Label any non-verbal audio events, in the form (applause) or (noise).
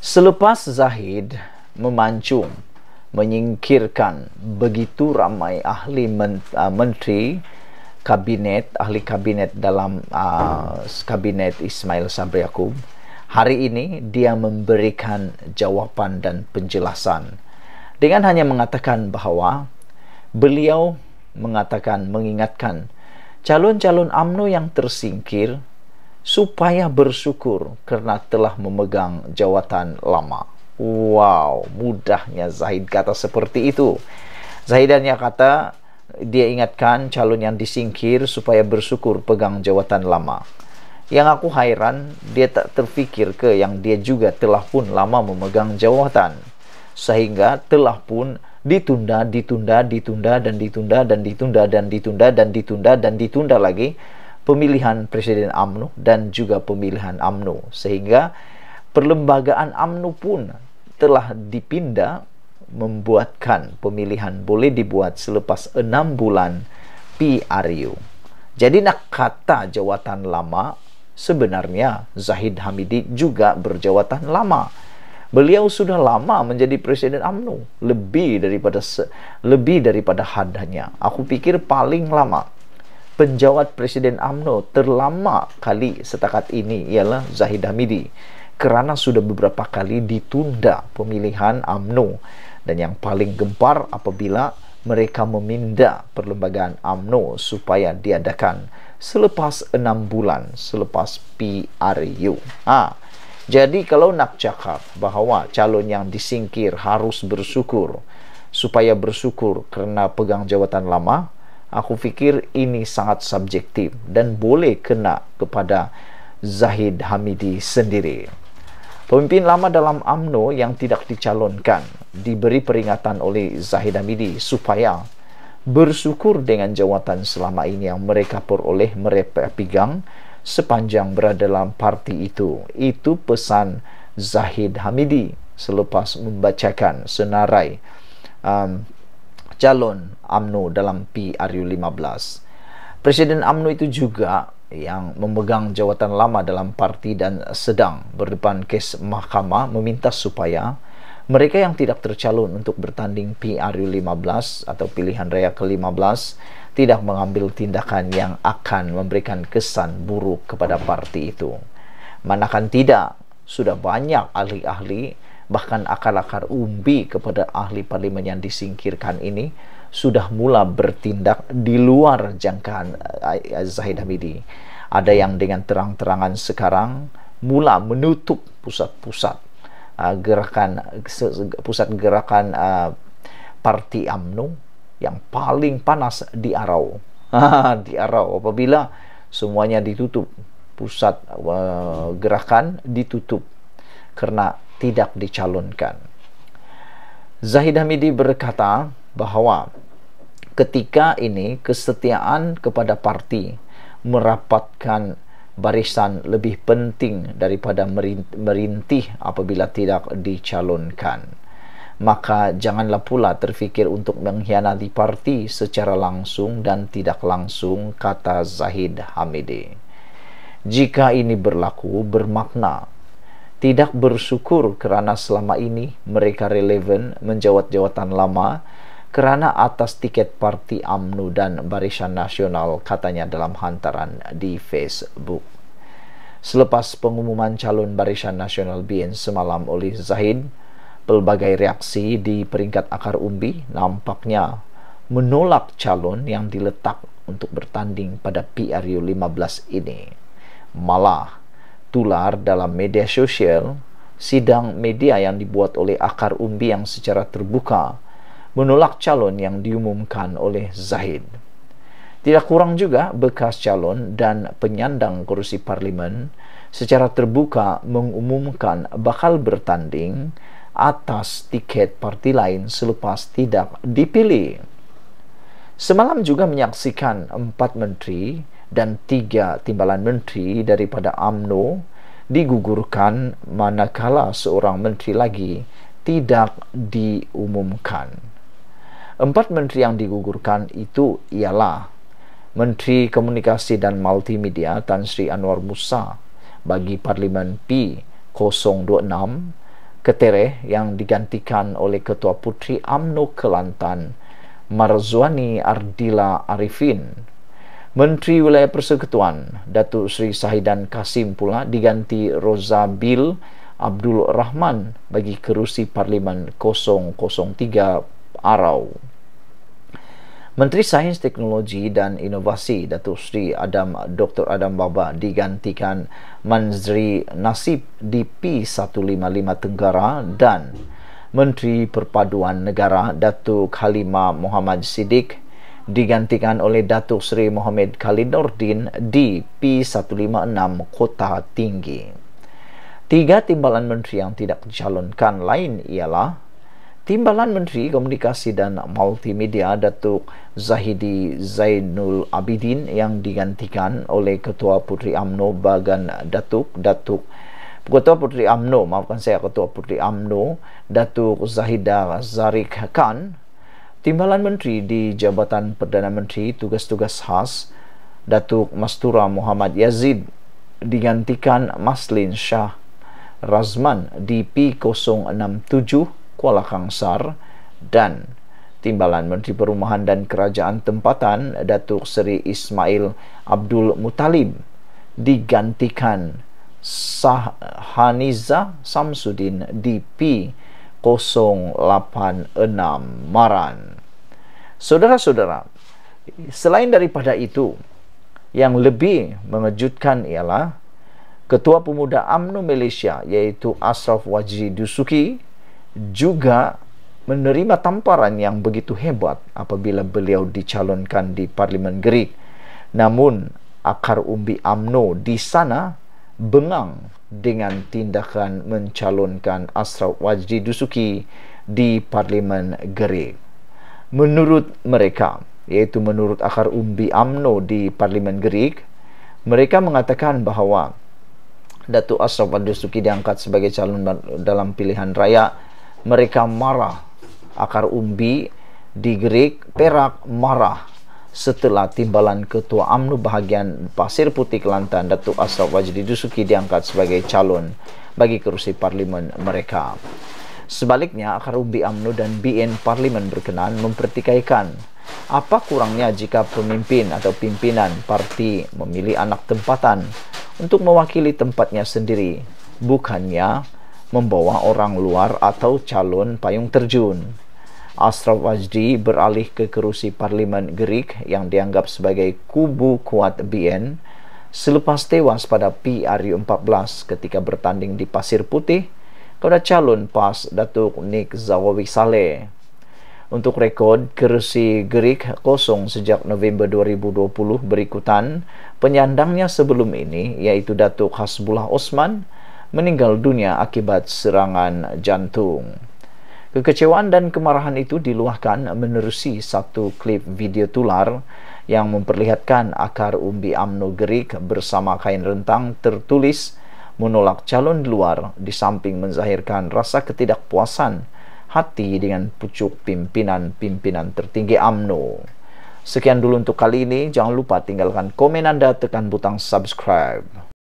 Selepas Zahid memancung menyingkirkan begitu ramai ahli men, uh, menteri kabinet ahli kabinet dalam uh, kabinet Ismail Sabri Yaakob hari ini dia memberikan jawapan dan penjelasan dengan hanya mengatakan bahawa beliau mengatakan mengingatkan calon-calon AMNO yang tersingkir supaya bersyukur kerana telah memegang jawatan lama. Wow, mudahnya Zahid kata seperti itu. Zahidannya kata, dia ingatkan calon yang disingkir supaya bersyukur pegang jawatan lama. Yang aku hairan, dia tak terfikir ke yang dia juga telah pun lama memegang jawatan. Sehingga telah pun ditunda, ditunda, ditunda, dan ditunda, dan ditunda, dan ditunda, dan ditunda, dan ditunda lagi pemilihan Presiden AMNU dan juga pemilihan AMNU sehingga perlembagaan AMNU pun telah dipindah, membuatkan pemilihan boleh dibuat selepas 6 bulan PRU. Jadi nak kata jawatan lama sebenarnya Zahid Hamidi juga berjawatan lama. Beliau sudah lama menjadi Presiden AMNU lebih daripada lebih daripada hadanya. Aku pikir paling lama penjawat Presiden AMNO terlama kali setakat ini ialah Zahid Hamidi kerana sudah beberapa kali ditunda pemilihan AMNO dan yang paling gempar apabila mereka meminda perlembagaan AMNO supaya diadakan selepas 6 bulan selepas PRU. Ha. Jadi kalau nak cakap bahawa calon yang disingkir harus bersyukur supaya bersyukur kerana pegang jawatan lama, aku fikir ini sangat subjektif dan boleh kena kepada Zahid Hamidi sendiri. Pemimpin lama dalam AMNO yang tidak dicalonkan diberi peringatan oleh Zahid Hamidi supaya bersyukur dengan jawatan selama ini yang mereka peroleh mereka pegang sepanjang berada dalam parti itu. Itu pesan Zahid Hamidi selepas membacakan senarai um, calon AMNO dalam PRU15. Presiden AMNO itu juga yang memegang jawatan lama dalam parti dan sedang berdepan kes mahkamah meminta supaya mereka yang tidak tercalon untuk bertanding PRU15 atau pilihan raya ke-15 tidak mengambil tindakan yang akan memberikan kesan buruk kepada parti itu. Manakan tidak, sudah banyak ahli-ahli bahkan akar-akar umbi kepada ahli parlimen yang disingkirkan ini sudah mula bertindak di luar jangkaan eh, Zahid Hamidi. Ada yang dengan terang-terangan sekarang mula menutup pusat-pusat eh, gerakan pusat gerakan uh, parti AMNU yang paling panas di Arau. (laughs) Ha, di Arau apabila semuanya ditutup pusat uh, gerakan ditutup kerana tidak dicalonkan. Zahid Hamidi berkata bahawa ketika ini kesetiaan kepada parti merapatkan barisan lebih penting daripada merintih apabila tidak dicalonkan. Maka janganlah pula terfikir untuk mengkhianati parti secara langsung dan tidak langsung kata Zahid Hamidi. Jika ini berlaku bermakna tidak bersyukur kerana selama ini mereka relevan menjawat jawatan lama kerana atas tiket parti AMNU dan Barisan Nasional katanya dalam hantaran di Facebook. Selepas pengumuman calon Barisan Nasional BN semalam oleh Zahid, pelbagai reaksi di peringkat akar umbi nampaknya menolak calon yang diletak untuk bertanding pada PRU 15 ini. Malah, tular dalam media sosial, sidang media yang dibuat oleh akar umbi yang secara terbuka menolak calon yang diumumkan oleh Zahid. Tidak kurang juga bekas calon dan penyandang kursi parlimen secara terbuka mengumumkan bakal bertanding atas tiket parti lain selepas tidak dipilih. Semalam juga menyaksikan empat menteri dan tiga timbalan menteri daripada AMNO digugurkan manakala seorang menteri lagi tidak diumumkan. Empat menteri yang digugurkan itu ialah Menteri Komunikasi dan Multimedia Tan Sri Anwar Musa bagi Parlimen P026 Ketereh yang digantikan oleh Ketua Putri AMNO Kelantan Marzuani Ardila Arifin Menteri Wilayah Persekutuan Datuk Seri Sahidan Kasim pula diganti Roza Bil Abdul Rahman bagi kerusi Parlimen 003 Arau. Menteri Sains Teknologi dan Inovasi Datuk Seri Adam Dr Adam Baba digantikan Manzri Nasib DP 155 Tenggara dan Menteri Perpaduan Negara Datuk Halimah Mohamad Siddiq digantikan oleh Datuk Seri Mohamed Khalid Nordin di P156 Kota Tinggi. Tiga timbalan menteri yang tidak dicalonkan lain ialah Timbalan Menteri Komunikasi dan Multimedia Datuk Zahidi Zainul Abidin yang digantikan oleh Ketua Putri AMNO Bagan Datuk Datuk Ketua Putri AMNO, maafkan saya Ketua Putri AMNO Datuk Zahida Zarik Khan Timbalan Menteri di Jabatan Perdana Menteri tugas-tugas khas Datuk Mastura Muhammad Yazid digantikan Maslin Shah Razman di P067 Kuala Kangsar dan Timbalan Menteri Perumahan dan Kerajaan Tempatan Datuk Seri Ismail Abdul Mutalib digantikan Sahaniza Samsudin di P 0866 Maran. Saudara-saudara, selain daripada itu, yang lebih mengejutkan ialah Ketua Pemuda UMNO Malaysia yaitu Asraf Wajri Dusuki juga menerima tamparan yang begitu hebat apabila beliau dicalonkan di Parlimen Gerik. Namun, akar umbi UMNO di sana bengang dengan tindakan mencalonkan Asraf Wajdi Dusuki di Parlimen Geri. Menurut mereka, iaitu menurut akar umbi AMNO di Parlimen Geri, mereka mengatakan bahawa Datuk Asraf Wajdi Dusuki diangkat sebagai calon dalam pilihan raya, mereka marah akar umbi di Gerik Perak marah setelah timbalan Ketua AMNU bahagian Pasir Putih Kelantan Datuk Asraf Wajdi Dusuki diangkat sebagai calon bagi kerusi parlimen mereka. Sebaliknya, akar umbi AMNU dan BN Parlimen berkenan mempertikaikan apa kurangnya jika pemimpin atau pimpinan parti memilih anak tempatan untuk mewakili tempatnya sendiri, bukannya membawa orang luar atau calon payung terjun. Astrov Wajdi beralih ke kerusi Parlimen Gerik yang dianggap sebagai kubu kuat BN selepas tewas pada PRU14 ketika bertanding di Pasir Putih kepada calon PAS Datuk Nik Zawawi Saleh. Untuk rekod, kerusi Gerik kosong sejak November 2020 berikutan penyandangnya sebelum ini iaitu Datuk Hasbullah Osman meninggal dunia akibat serangan jantung. Kekecewaan dan kemarahan itu diluahkan menerusi satu klip video tular yang memperlihatkan akar umbi AMNO gerik bersama kain rentang tertulis menolak calon luar di samping menzahirkan rasa ketidakpuasan hati dengan pucuk pimpinan-pimpinan tertinggi AMNO. Sekian dulu untuk kali ini, jangan lupa tinggalkan komen anda, tekan butang subscribe.